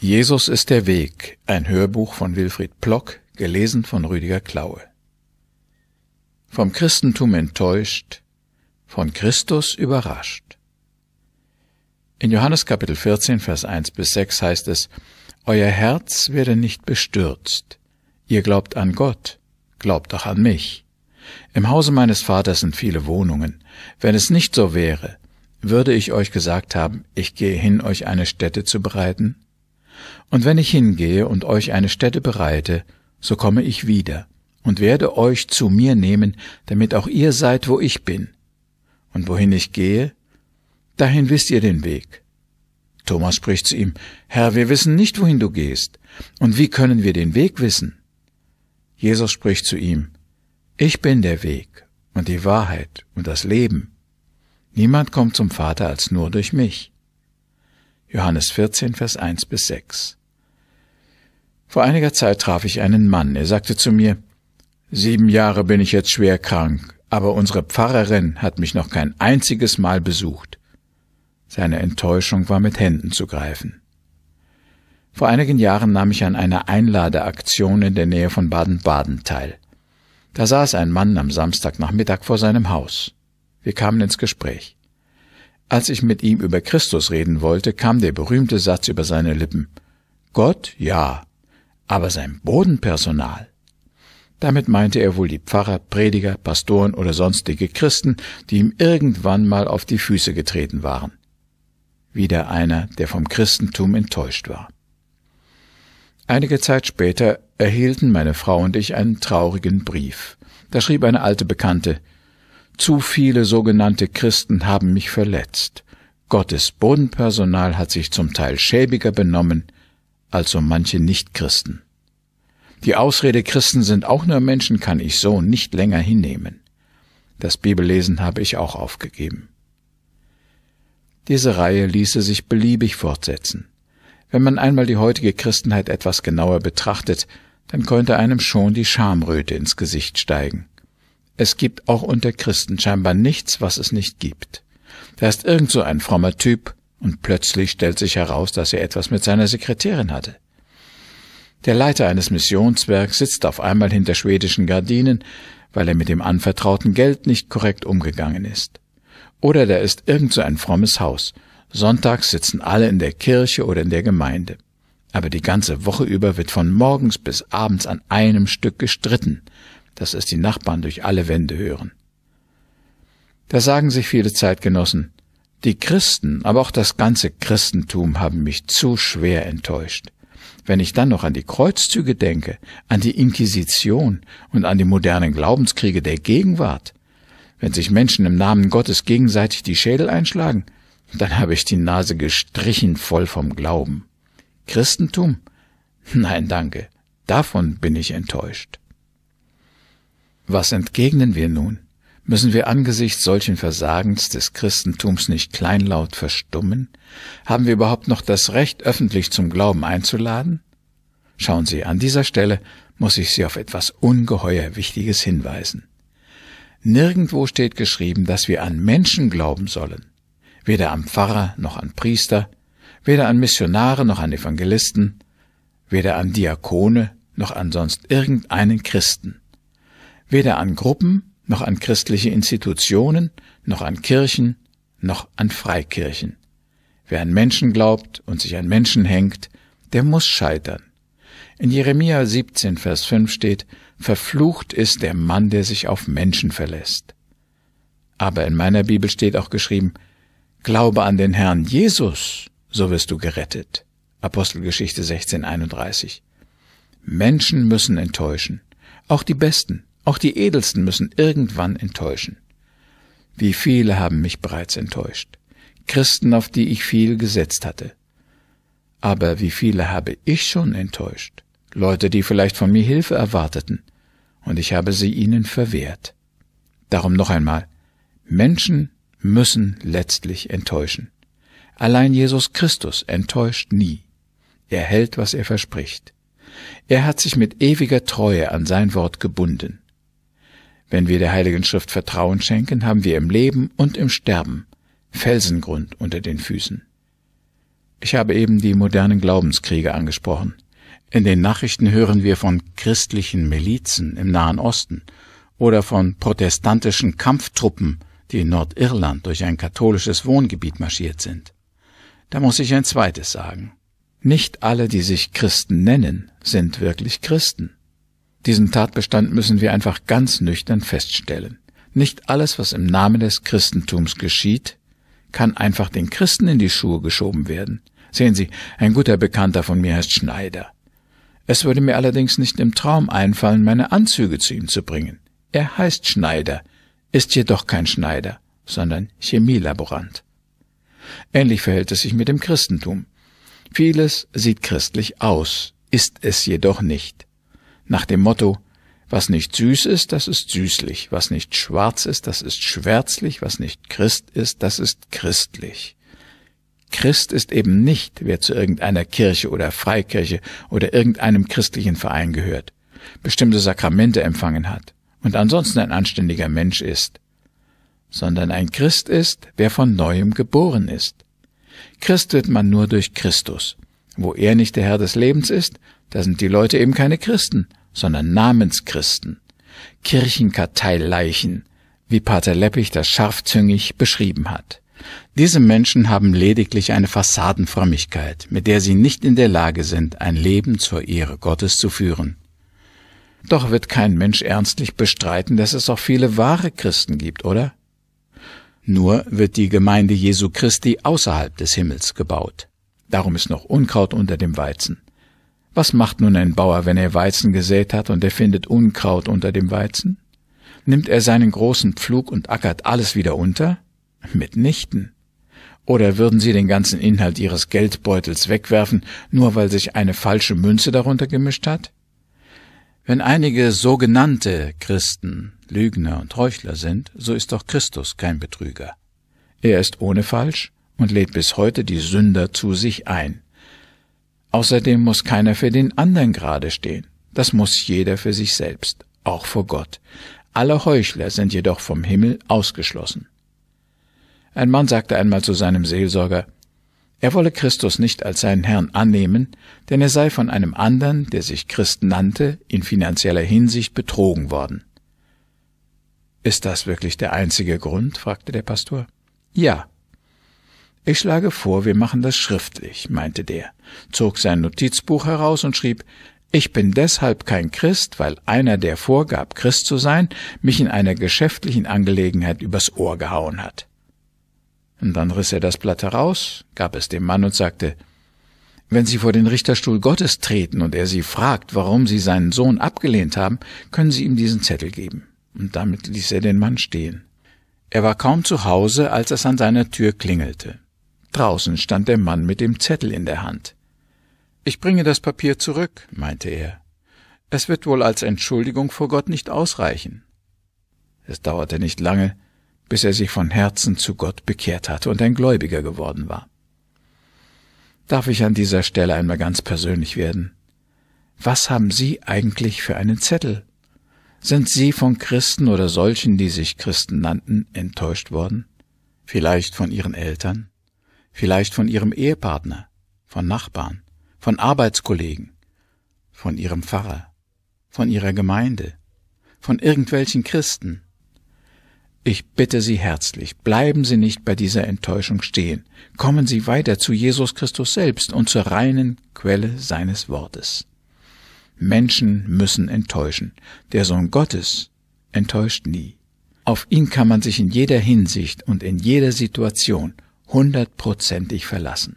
Jesus ist der Weg, ein Hörbuch von Wilfried Plock, gelesen von Rüdiger Klaue. Vom Christentum enttäuscht, von Christus überrascht. In Johannes Kapitel 14, Vers 1 bis 6 heißt es, Euer Herz werde nicht bestürzt. Ihr glaubt an Gott, glaubt auch an mich. Im Hause meines Vaters sind viele Wohnungen. Wenn es nicht so wäre, würde ich euch gesagt haben, ich gehe hin, euch eine Stätte zu bereiten? Und wenn ich hingehe und euch eine Stätte bereite, so komme ich wieder und werde euch zu mir nehmen, damit auch ihr seid, wo ich bin. Und wohin ich gehe, dahin wisst ihr den Weg. Thomas spricht zu ihm, Herr, wir wissen nicht, wohin du gehst, und wie können wir den Weg wissen? Jesus spricht zu ihm, Ich bin der Weg und die Wahrheit und das Leben. Niemand kommt zum Vater als nur durch mich. Johannes 14, Vers 1 bis 6. Vor einiger Zeit traf ich einen Mann. Er sagte zu mir, Sieben Jahre bin ich jetzt schwer krank, aber unsere Pfarrerin hat mich noch kein einziges Mal besucht. Seine Enttäuschung war mit Händen zu greifen. Vor einigen Jahren nahm ich an einer Einladeaktion in der Nähe von Baden-Baden teil. Da saß ein Mann am Samstagnachmittag vor seinem Haus. Wir kamen ins Gespräch. Als ich mit ihm über Christus reden wollte, kam der berühmte Satz über seine Lippen. Gott, ja, aber sein Bodenpersonal. Damit meinte er wohl die Pfarrer, Prediger, Pastoren oder sonstige Christen, die ihm irgendwann mal auf die Füße getreten waren. Wieder einer, der vom Christentum enttäuscht war. Einige Zeit später erhielten meine Frau und ich einen traurigen Brief. Da schrieb eine alte Bekannte Zu viele sogenannte Christen haben mich verletzt. Gottes Bodenpersonal hat sich zum Teil schäbiger benommen, als so manche Nichtchristen. Die Ausrede Christen sind auch nur Menschen kann ich so nicht länger hinnehmen. Das Bibellesen habe ich auch aufgegeben. Diese Reihe ließe sich beliebig fortsetzen. Wenn man einmal die heutige Christenheit etwas genauer betrachtet, dann könnte einem schon die Schamröte ins Gesicht steigen. Es gibt auch unter Christen scheinbar nichts, was es nicht gibt. Da ist irgend so ein frommer Typ, und plötzlich stellt sich heraus, dass er etwas mit seiner Sekretärin hatte. Der Leiter eines Missionswerks sitzt auf einmal hinter schwedischen Gardinen, weil er mit dem anvertrauten Geld nicht korrekt umgegangen ist. Oder da ist irgend so ein frommes Haus. Sonntags sitzen alle in der Kirche oder in der Gemeinde. Aber die ganze Woche über wird von morgens bis abends an einem Stück gestritten, dass es die Nachbarn durch alle Wände hören. Da sagen sich viele Zeitgenossen, die Christen, aber auch das ganze Christentum haben mich zu schwer enttäuscht. Wenn ich dann noch an die Kreuzzüge denke, an die Inquisition und an die modernen Glaubenskriege der Gegenwart, wenn sich Menschen im Namen Gottes gegenseitig die Schädel einschlagen, dann habe ich die Nase gestrichen voll vom Glauben. Christentum? Nein, danke. Davon bin ich enttäuscht. Was entgegnen wir nun? Müssen wir angesichts solchen Versagens des Christentums nicht kleinlaut verstummen? Haben wir überhaupt noch das Recht, öffentlich zum Glauben einzuladen? Schauen Sie, an dieser Stelle muss ich Sie auf etwas ungeheuer Wichtiges hinweisen. Nirgendwo steht geschrieben, dass wir an Menschen glauben sollen, weder an Pfarrer noch an Priester, weder an Missionare noch an Evangelisten, weder an Diakone noch an sonst irgendeinen Christen, weder an Gruppen noch an christliche Institutionen, noch an Kirchen, noch an Freikirchen. Wer an Menschen glaubt und sich an Menschen hängt, der muss scheitern. In Jeremia 17, Vers 5 steht, Verflucht ist der Mann, der sich auf Menschen verlässt. Aber in meiner Bibel steht auch geschrieben, Glaube an den Herrn Jesus, so wirst du gerettet. Apostelgeschichte 16, 31. Menschen müssen enttäuschen, auch die Besten. Auch die Edelsten müssen irgendwann enttäuschen. Wie viele haben mich bereits enttäuscht. Christen, auf die ich viel gesetzt hatte. Aber wie viele habe ich schon enttäuscht? Leute, die vielleicht von mir Hilfe erwarteten, und ich habe sie ihnen verwehrt. Darum noch einmal, Menschen müssen letztlich enttäuschen. Allein Jesus Christus enttäuscht nie. Er hält, was er verspricht. Er hat sich mit ewiger Treue an sein Wort gebunden. Wenn wir der Heiligen Schrift Vertrauen schenken, haben wir im Leben und im Sterben Felsengrund unter den Füßen. Ich habe eben die modernen Glaubenskriege angesprochen. In den Nachrichten hören wir von christlichen Milizen im Nahen Osten oder von protestantischen Kampftruppen, die in Nordirland durch ein katholisches Wohngebiet marschiert sind. Da muss ich ein zweites sagen. Nicht alle, die sich Christen nennen, sind wirklich Christen. Diesen Tatbestand müssen wir einfach ganz nüchtern feststellen. Nicht alles, was im Namen des Christentums geschieht, kann einfach den Christen in die Schuhe geschoben werden. Sehen Sie, ein guter Bekannter von mir heißt Schneider. Es würde mir allerdings nicht im Traum einfallen, meine Anzüge zu ihm zu bringen. Er heißt Schneider, ist jedoch kein Schneider, sondern Chemielaborant. Ähnlich verhält es sich mit dem Christentum. Vieles sieht christlich aus, ist es jedoch nicht nach dem Motto Was nicht süß ist, das ist süßlich, was nicht schwarz ist, das ist schwärzlich, was nicht Christ ist, das ist christlich. Christ ist eben nicht, wer zu irgendeiner Kirche oder Freikirche oder irgendeinem christlichen Verein gehört, bestimmte Sakramente empfangen hat und ansonsten ein anständiger Mensch ist, sondern ein Christ ist, wer von neuem geboren ist. Christ wird man nur durch Christus. Wo er nicht der Herr des Lebens ist, da sind die Leute eben keine Christen, sondern Namenschristen, Kirchenkarteileichen, wie Pater Leppich das scharfzüngig beschrieben hat. Diese Menschen haben lediglich eine Fassadenfrömmigkeit, mit der sie nicht in der Lage sind, ein Leben zur Ehre Gottes zu führen. Doch wird kein Mensch ernstlich bestreiten, dass es auch viele wahre Christen gibt, oder? Nur wird die Gemeinde Jesu Christi außerhalb des Himmels gebaut. Darum ist noch Unkraut unter dem Weizen. Was macht nun ein Bauer, wenn er Weizen gesät hat und er findet Unkraut unter dem Weizen? Nimmt er seinen großen Pflug und ackert alles wieder unter? Mitnichten. Oder würden Sie den ganzen Inhalt Ihres Geldbeutels wegwerfen, nur weil sich eine falsche Münze darunter gemischt hat? Wenn einige sogenannte Christen Lügner und Heuchler sind, so ist doch Christus kein Betrüger. Er ist ohne Falsch und lädt bis heute die Sünder zu sich ein. Außerdem muss keiner für den anderen gerade stehen. Das muss jeder für sich selbst, auch vor Gott. Alle Heuchler sind jedoch vom Himmel ausgeschlossen. Ein Mann sagte einmal zu seinem Seelsorger, er wolle Christus nicht als seinen Herrn annehmen, denn er sei von einem anderen, der sich Christ nannte, in finanzieller Hinsicht betrogen worden. Ist das wirklich der einzige Grund? fragte der Pastor. Ja, ich schlage vor, wir machen das schriftlich, meinte der, zog sein Notizbuch heraus und schrieb Ich bin deshalb kein Christ, weil einer, der vorgab, Christ zu sein, mich in einer geschäftlichen Angelegenheit übers Ohr gehauen hat. Und dann riss er das Blatt heraus, gab es dem Mann und sagte wenn Sie vor den Richterstuhl Gottes treten und er Sie fragt, warum Sie seinen Sohn abgelehnt haben, können Sie ihm diesen Zettel geben. Und damit ließ er den Mann stehen. Er war kaum zu Hause, als es an seiner Tür klingelte. Draußen stand der Mann mit dem Zettel in der Hand. Ich bringe das Papier zurück, meinte er. Es wird wohl als Entschuldigung vor Gott nicht ausreichen. Es dauerte nicht lange, bis er sich von Herzen zu Gott bekehrt hatte und ein Gläubiger geworden war. Darf ich an dieser Stelle einmal ganz persönlich werden? Was haben Sie eigentlich für einen Zettel? Sind Sie von Christen oder solchen, die sich Christen nannten, enttäuscht worden? Vielleicht von Ihren Eltern? vielleicht von ihrem Ehepartner, von Nachbarn, von Arbeitskollegen, von ihrem Pfarrer, von ihrer Gemeinde, von irgendwelchen Christen. Ich bitte Sie herzlich, bleiben Sie nicht bei dieser Enttäuschung stehen, kommen Sie weiter zu Jesus Christus selbst und zur reinen Quelle seines Wortes. Menschen müssen enttäuschen, der Sohn Gottes enttäuscht nie. Auf ihn kann man sich in jeder Hinsicht und in jeder Situation hundertprozentig verlassen.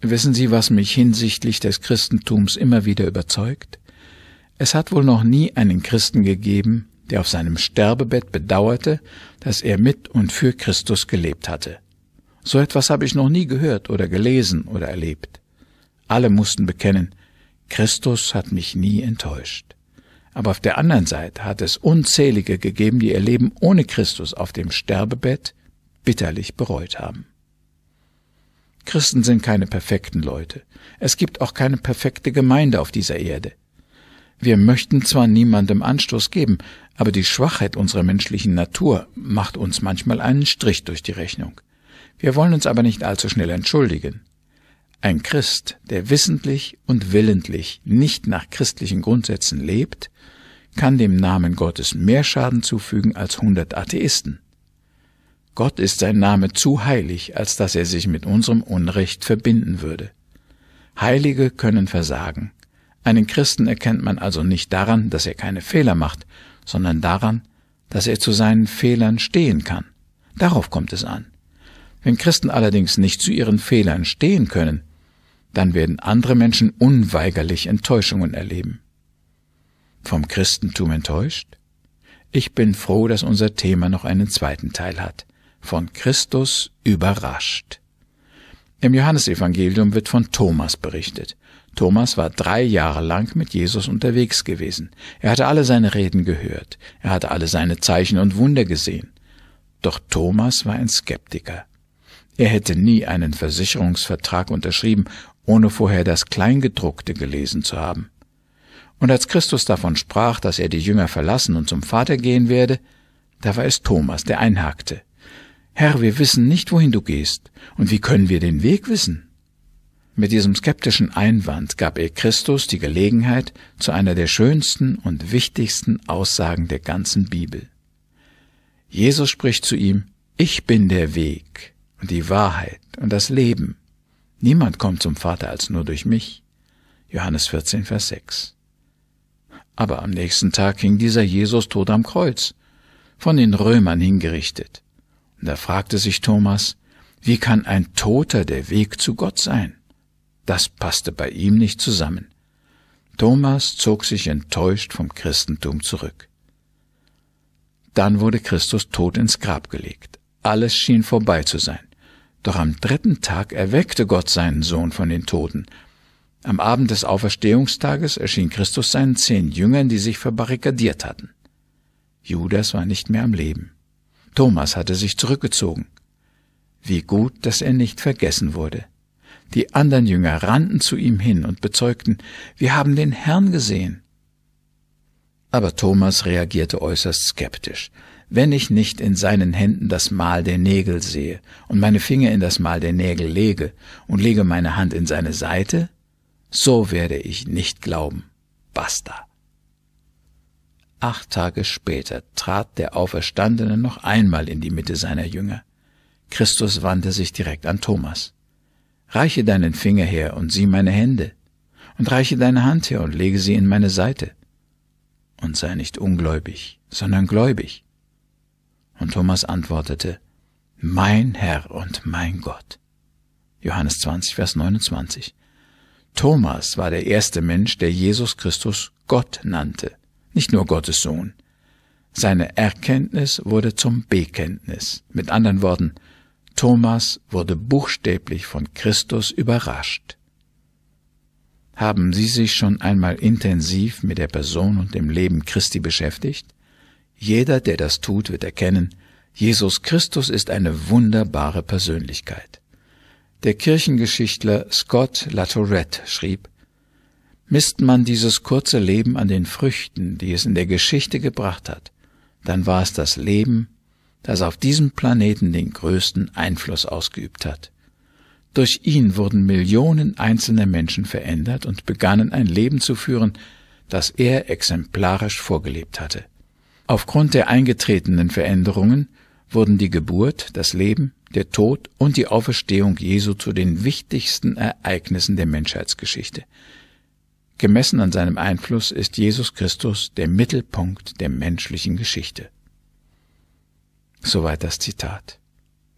Wissen Sie, was mich hinsichtlich des Christentums immer wieder überzeugt? Es hat wohl noch nie einen Christen gegeben, der auf seinem Sterbebett bedauerte, dass er mit und für Christus gelebt hatte. So etwas habe ich noch nie gehört oder gelesen oder erlebt. Alle mussten bekennen, Christus hat mich nie enttäuscht. Aber auf der anderen Seite hat es unzählige gegeben, die ihr Leben ohne Christus auf dem Sterbebett bitterlich bereut haben. Christen sind keine perfekten Leute. Es gibt auch keine perfekte Gemeinde auf dieser Erde. Wir möchten zwar niemandem Anstoß geben, aber die Schwachheit unserer menschlichen Natur macht uns manchmal einen Strich durch die Rechnung. Wir wollen uns aber nicht allzu schnell entschuldigen. Ein Christ, der wissentlich und willentlich nicht nach christlichen Grundsätzen lebt, kann dem Namen Gottes mehr Schaden zufügen als hundert Atheisten. Gott ist sein Name zu heilig, als dass er sich mit unserem Unrecht verbinden würde. Heilige können versagen. Einen Christen erkennt man also nicht daran, dass er keine Fehler macht, sondern daran, dass er zu seinen Fehlern stehen kann. Darauf kommt es an. Wenn Christen allerdings nicht zu ihren Fehlern stehen können, dann werden andere Menschen unweigerlich Enttäuschungen erleben. Vom Christentum enttäuscht? Ich bin froh, dass unser Thema noch einen zweiten Teil hat von Christus überrascht. Im Johannesevangelium wird von Thomas berichtet. Thomas war drei Jahre lang mit Jesus unterwegs gewesen. Er hatte alle seine Reden gehört. Er hatte alle seine Zeichen und Wunder gesehen. Doch Thomas war ein Skeptiker. Er hätte nie einen Versicherungsvertrag unterschrieben, ohne vorher das Kleingedruckte gelesen zu haben. Und als Christus davon sprach, dass er die Jünger verlassen und zum Vater gehen werde, da war es Thomas, der einhakte. Herr, wir wissen nicht, wohin du gehst, und wie können wir den Weg wissen? Mit diesem skeptischen Einwand gab er Christus die Gelegenheit zu einer der schönsten und wichtigsten Aussagen der ganzen Bibel. Jesus spricht zu ihm, Ich bin der Weg und die Wahrheit und das Leben. Niemand kommt zum Vater als nur durch mich. Johannes 14, Vers 6. Aber am nächsten Tag hing dieser Jesus tot am Kreuz, von den Römern hingerichtet. Da fragte sich Thomas, wie kann ein Toter der Weg zu Gott sein? Das passte bei ihm nicht zusammen. Thomas zog sich enttäuscht vom Christentum zurück. Dann wurde Christus tot ins Grab gelegt. Alles schien vorbei zu sein. Doch am dritten Tag erweckte Gott seinen Sohn von den Toten. Am Abend des Auferstehungstages erschien Christus seinen zehn Jüngern, die sich verbarrikadiert hatten. Judas war nicht mehr am Leben. Thomas hatte sich zurückgezogen. Wie gut, dass er nicht vergessen wurde. Die anderen Jünger rannten zu ihm hin und bezeugten, wir haben den Herrn gesehen. Aber Thomas reagierte äußerst skeptisch. Wenn ich nicht in seinen Händen das Mal der Nägel sehe und meine Finger in das Mal der Nägel lege und lege meine Hand in seine Seite, so werde ich nicht glauben. Basta. Acht Tage später trat der Auferstandene noch einmal in die Mitte seiner Jünger. Christus wandte sich direkt an Thomas. Reiche deinen Finger her und sieh meine Hände, und reiche deine Hand her und lege sie in meine Seite. Und sei nicht ungläubig, sondern gläubig. Und Thomas antwortete, Mein Herr und mein Gott. Johannes 20, Vers 29. Thomas war der erste Mensch, der Jesus Christus Gott nannte nicht nur Gottes Sohn. Seine Erkenntnis wurde zum Bekenntnis. Mit anderen Worten, Thomas wurde buchstäblich von Christus überrascht. Haben Sie sich schon einmal intensiv mit der Person und dem Leben Christi beschäftigt? Jeder, der das tut, wird erkennen, Jesus Christus ist eine wunderbare Persönlichkeit. Der Kirchengeschichtler Scott Latourette schrieb, Misst man dieses kurze Leben an den Früchten, die es in der Geschichte gebracht hat, dann war es das Leben, das auf diesem Planeten den größten Einfluss ausgeübt hat. Durch ihn wurden Millionen einzelner Menschen verändert und begannen ein Leben zu führen, das er exemplarisch vorgelebt hatte. Aufgrund der eingetretenen Veränderungen wurden die Geburt, das Leben, der Tod und die Auferstehung Jesu zu den wichtigsten Ereignissen der Menschheitsgeschichte. Gemessen an seinem Einfluss ist Jesus Christus der Mittelpunkt der menschlichen Geschichte. Soweit das Zitat.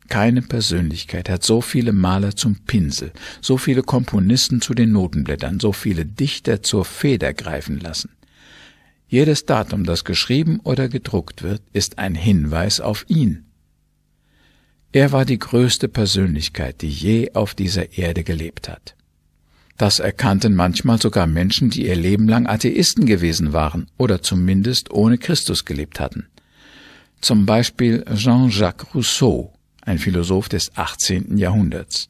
Keine Persönlichkeit hat so viele Maler zum Pinsel, so viele Komponisten zu den Notenblättern, so viele Dichter zur Feder greifen lassen. Jedes Datum, das geschrieben oder gedruckt wird, ist ein Hinweis auf ihn. Er war die größte Persönlichkeit, die je auf dieser Erde gelebt hat. Das erkannten manchmal sogar Menschen, die ihr Leben lang Atheisten gewesen waren oder zumindest ohne Christus gelebt hatten. Zum Beispiel Jean-Jacques Rousseau, ein Philosoph des 18. Jahrhunderts.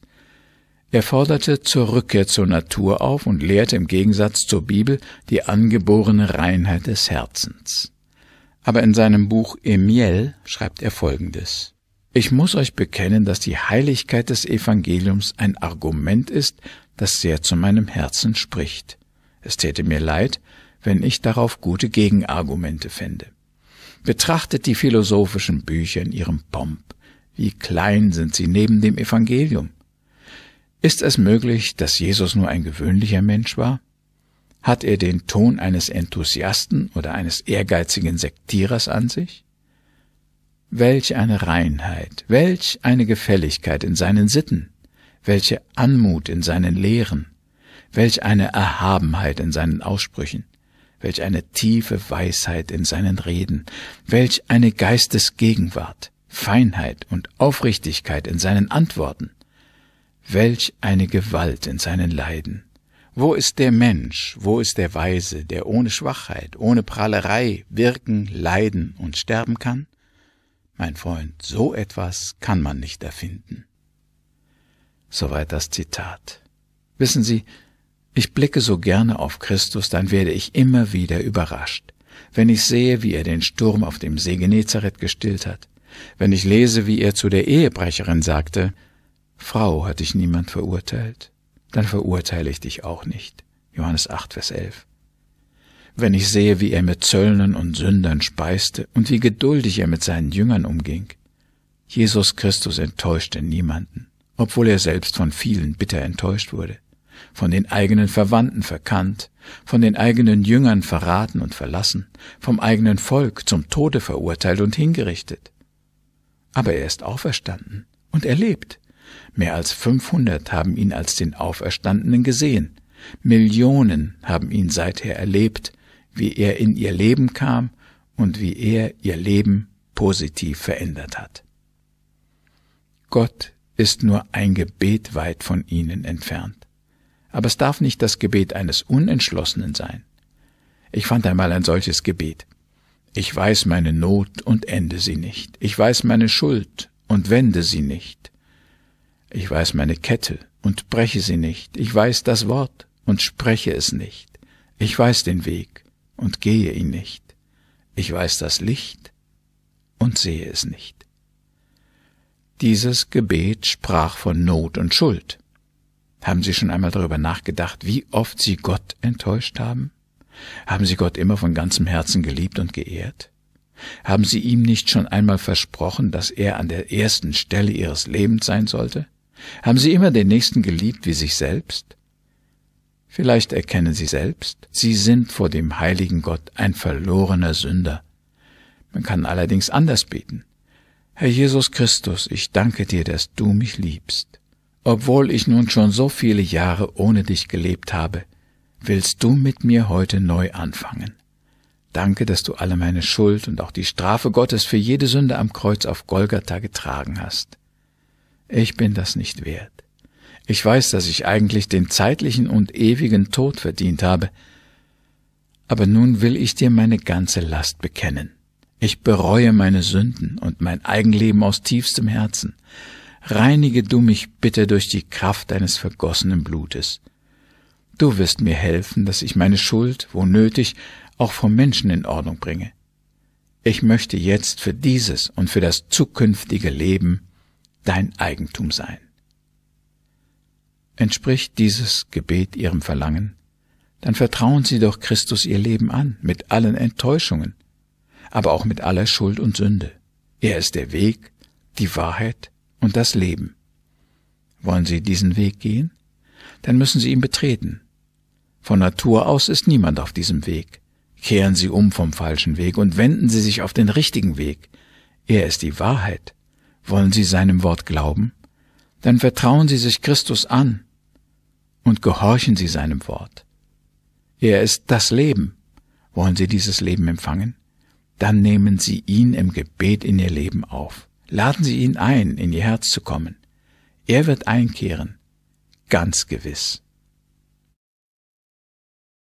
Er forderte zur Rückkehr zur Natur auf und lehrte im Gegensatz zur Bibel die angeborene Reinheit des Herzens. Aber in seinem Buch Emiel schreibt er Folgendes. Ich muss euch bekennen, dass die Heiligkeit des Evangeliums ein Argument ist, das sehr zu meinem Herzen spricht. Es täte mir leid, wenn ich darauf gute Gegenargumente fände. Betrachtet die philosophischen Bücher in ihrem Pomp. Wie klein sind sie neben dem Evangelium? Ist es möglich, dass Jesus nur ein gewöhnlicher Mensch war? Hat er den Ton eines Enthusiasten oder eines ehrgeizigen Sektierers an sich? Welch eine Reinheit, welch eine Gefälligkeit in seinen Sitten! welche Anmut in seinen Lehren, welch eine Erhabenheit in seinen Aussprüchen, welch eine tiefe Weisheit in seinen Reden, welch eine Geistesgegenwart, Feinheit und Aufrichtigkeit in seinen Antworten, welch eine Gewalt in seinen Leiden. Wo ist der Mensch, wo ist der Weise, der ohne Schwachheit, ohne Prahlerei wirken, leiden und sterben kann? Mein Freund, so etwas kann man nicht erfinden. Soweit das Zitat. Wissen Sie, ich blicke so gerne auf Christus, dann werde ich immer wieder überrascht. Wenn ich sehe, wie er den Sturm auf dem See Genezareth gestillt hat, wenn ich lese, wie er zu der Ehebrecherin sagte, Frau hat dich niemand verurteilt, dann verurteile ich dich auch nicht. Johannes 8, Vers 11. Wenn ich sehe, wie er mit Zöllnern und Sündern speiste und wie geduldig er mit seinen Jüngern umging, Jesus Christus enttäuschte niemanden obwohl er selbst von vielen bitter enttäuscht wurde, von den eigenen Verwandten verkannt, von den eigenen Jüngern verraten und verlassen, vom eigenen Volk zum Tode verurteilt und hingerichtet. Aber er ist auferstanden und er lebt. Mehr als 500 haben ihn als den Auferstandenen gesehen. Millionen haben ihn seither erlebt, wie er in ihr Leben kam und wie er ihr Leben positiv verändert hat. Gott ist nur ein Gebet weit von ihnen entfernt. Aber es darf nicht das Gebet eines Unentschlossenen sein. Ich fand einmal ein solches Gebet. Ich weiß meine Not und ende sie nicht. Ich weiß meine Schuld und wende sie nicht. Ich weiß meine Kette und breche sie nicht. Ich weiß das Wort und spreche es nicht. Ich weiß den Weg und gehe ihn nicht. Ich weiß das Licht und sehe es nicht. Dieses Gebet sprach von Not und Schuld. Haben Sie schon einmal darüber nachgedacht, wie oft Sie Gott enttäuscht haben? Haben Sie Gott immer von ganzem Herzen geliebt und geehrt? Haben Sie ihm nicht schon einmal versprochen, dass er an der ersten Stelle Ihres Lebens sein sollte? Haben Sie immer den Nächsten geliebt wie sich selbst? Vielleicht erkennen Sie selbst, Sie sind vor dem heiligen Gott ein verlorener Sünder. Man kann allerdings anders beten. Herr Jesus Christus, ich danke dir, dass du mich liebst. Obwohl ich nun schon so viele Jahre ohne dich gelebt habe, willst du mit mir heute neu anfangen. Danke, dass du alle meine Schuld und auch die Strafe Gottes für jede Sünde am Kreuz auf Golgatha getragen hast. Ich bin das nicht wert. Ich weiß, dass ich eigentlich den zeitlichen und ewigen Tod verdient habe, aber nun will ich dir meine ganze Last bekennen. Ich bereue meine Sünden und mein Eigenleben aus tiefstem Herzen. Reinige du mich bitte durch die Kraft deines vergossenen Blutes. Du wirst mir helfen, dass ich meine Schuld, wo nötig, auch vom Menschen in Ordnung bringe. Ich möchte jetzt für dieses und für das zukünftige Leben dein Eigentum sein. Entspricht dieses Gebet Ihrem Verlangen, dann vertrauen Sie doch Christus Ihr Leben an mit allen Enttäuschungen, aber auch mit aller Schuld und Sünde. Er ist der Weg, die Wahrheit und das Leben. Wollen Sie diesen Weg gehen? Dann müssen Sie ihn betreten. Von Natur aus ist niemand auf diesem Weg. Kehren Sie um vom falschen Weg und wenden Sie sich auf den richtigen Weg. Er ist die Wahrheit. Wollen Sie seinem Wort glauben? Dann vertrauen Sie sich Christus an und gehorchen Sie seinem Wort. Er ist das Leben. Wollen Sie dieses Leben empfangen? dann nehmen Sie ihn im Gebet in Ihr Leben auf. Laden Sie ihn ein, in Ihr Herz zu kommen. Er wird einkehren, ganz gewiss.